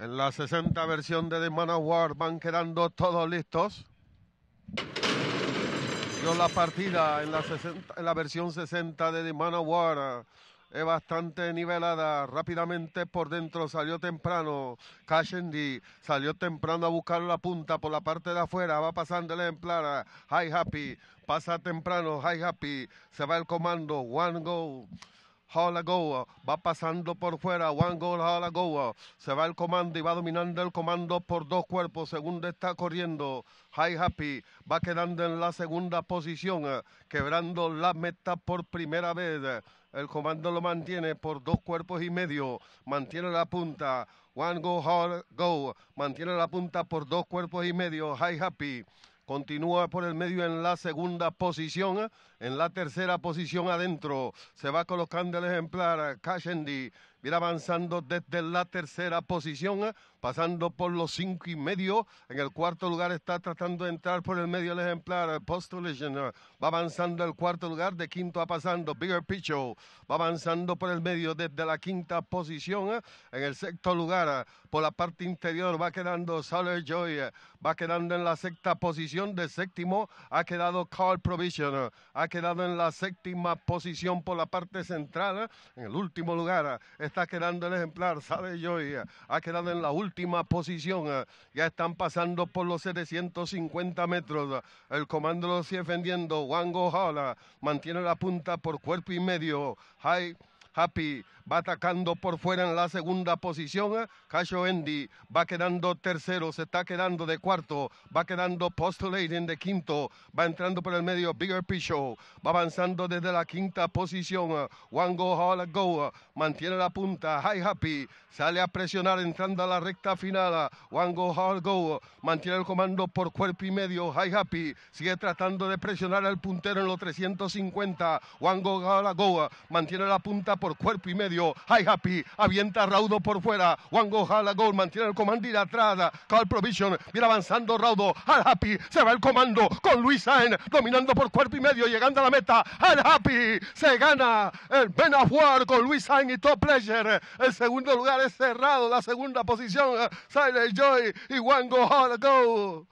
En la 60 versión de The War van quedando todos listos. Yo la partida en la, versión 60 de The War eh, es bastante nivelada. Rápidamente por dentro salió temprano. Cashendi salió temprano a buscar la punta por la parte de afuera. Va pasando el ejemplar. High Happy pasa temprano. High Happy se va el comando. One Go. Goa, va pasando por fuera, one goal Goa, se va el comando y va dominando el comando por dos cuerpos, segundo está corriendo, High Happy va quedando en la segunda posición, eh, quebrando la meta por primera vez, el comando lo mantiene por dos cuerpos y medio, mantiene la punta, one goal go. mantiene la punta por dos cuerpos y medio, High Happy. Continúa por el medio en la segunda posición. ¿eh? En la tercera posición adentro se va colocando el ejemplar Cashendi Viene avanzando desde la tercera posición, ¿eh? pasando por los cinco y medio. En el cuarto lugar está tratando de entrar por el medio el ejemplar Postulation. ¿eh? Va avanzando el cuarto lugar, de quinto a pasando Bigger Picho. Va avanzando por el medio desde la quinta posición. ¿eh? En el sexto lugar, por la parte interior, va quedando Solar Joy. Va quedando en la sexta posición. De séptimo ha quedado Carl Provision. Ha quedado en la séptima posición por la parte central. En el último lugar está quedando el ejemplar, sabe yo, eh, ha quedado en la última posición. Eh. Ya están pasando por los 750 metros. Eh. El comando lo sigue defendiendo. Wango Jala mantiene la punta por cuerpo y medio. Hay... Happy va atacando por fuera en la segunda posición. ¿eh? Casio Andy va quedando tercero, se está quedando de cuarto, va quedando Postulating de quinto, va entrando por el medio Bigger Pichot, va avanzando desde la quinta posición. ¿eh? One Go Goa Go ¿eh? mantiene la punta. High Happy sale a presionar entrando a la recta final. One Go Goa mantiene el comando por cuerpo y medio. High Happy sigue tratando de presionar al puntero en los 350. One Go Goa mantiene la punta por por cuerpo y medio. High Happy avienta Raudo por fuera. Wango Hala gol, mantiene el comando y atrás. Call Provision viene avanzando Raudo. High Happy se va el comando con Luis dominando por cuerpo y medio, llegando a la meta. High Happy se gana el Benafuar con Luis y Top Pleasure. El segundo lugar es cerrado, la segunda posición. Eh, Silent Joy y Wango Hala gol.